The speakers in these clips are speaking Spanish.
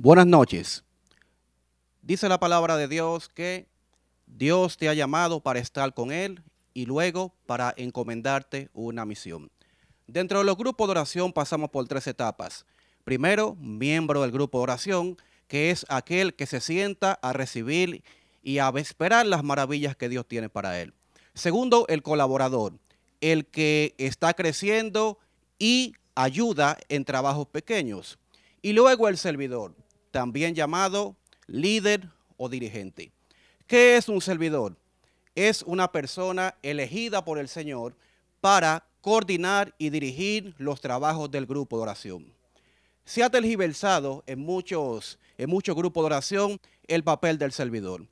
Buenas noches. Dice la palabra de Dios que Dios te ha llamado para estar con Él y luego para encomendarte una misión. Dentro de los grupos de oración pasamos por tres etapas. Primero, miembro del grupo de oración, que es aquel que se sienta a recibir y a esperar las maravillas que Dios tiene para él. Segundo, el colaborador, el que está creciendo y ayuda en trabajos pequeños. Y luego el servidor, también llamado líder o dirigente. ¿Qué es un servidor? Es una persona elegida por el Señor para coordinar y dirigir los trabajos del grupo de oración. Se ha tergiversado en muchos, en muchos grupos de oración el papel del servidor.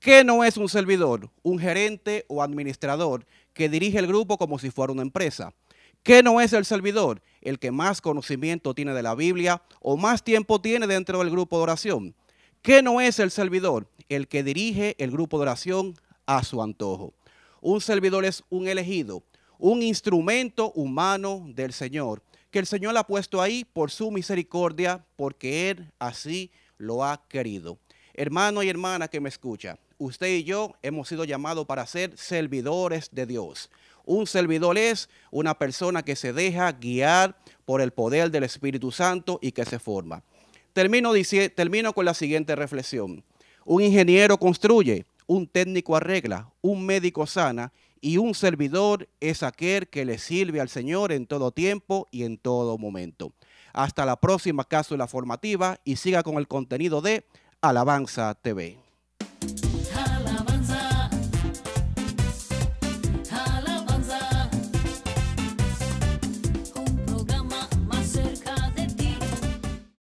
¿Qué no es un servidor? Un gerente o administrador que dirige el grupo como si fuera una empresa. ¿Qué no es el servidor? el que más conocimiento tiene de la Biblia o más tiempo tiene dentro del grupo de oración. ¿Qué no es el servidor? El que dirige el grupo de oración a su antojo. Un servidor es un elegido, un instrumento humano del Señor, que el Señor ha puesto ahí por su misericordia, porque Él así lo ha querido. Hermano y hermana que me escucha, usted y yo hemos sido llamados para ser servidores de Dios. Un servidor es una persona que se deja guiar por el poder del Espíritu Santo y que se forma. Termino, con la siguiente reflexión. Un ingeniero construye, un técnico arregla, un médico sana y un servidor es aquel que le sirve al Señor en todo tiempo y en todo momento. Hasta la próxima la formativa y siga con el contenido de Alabanza TV.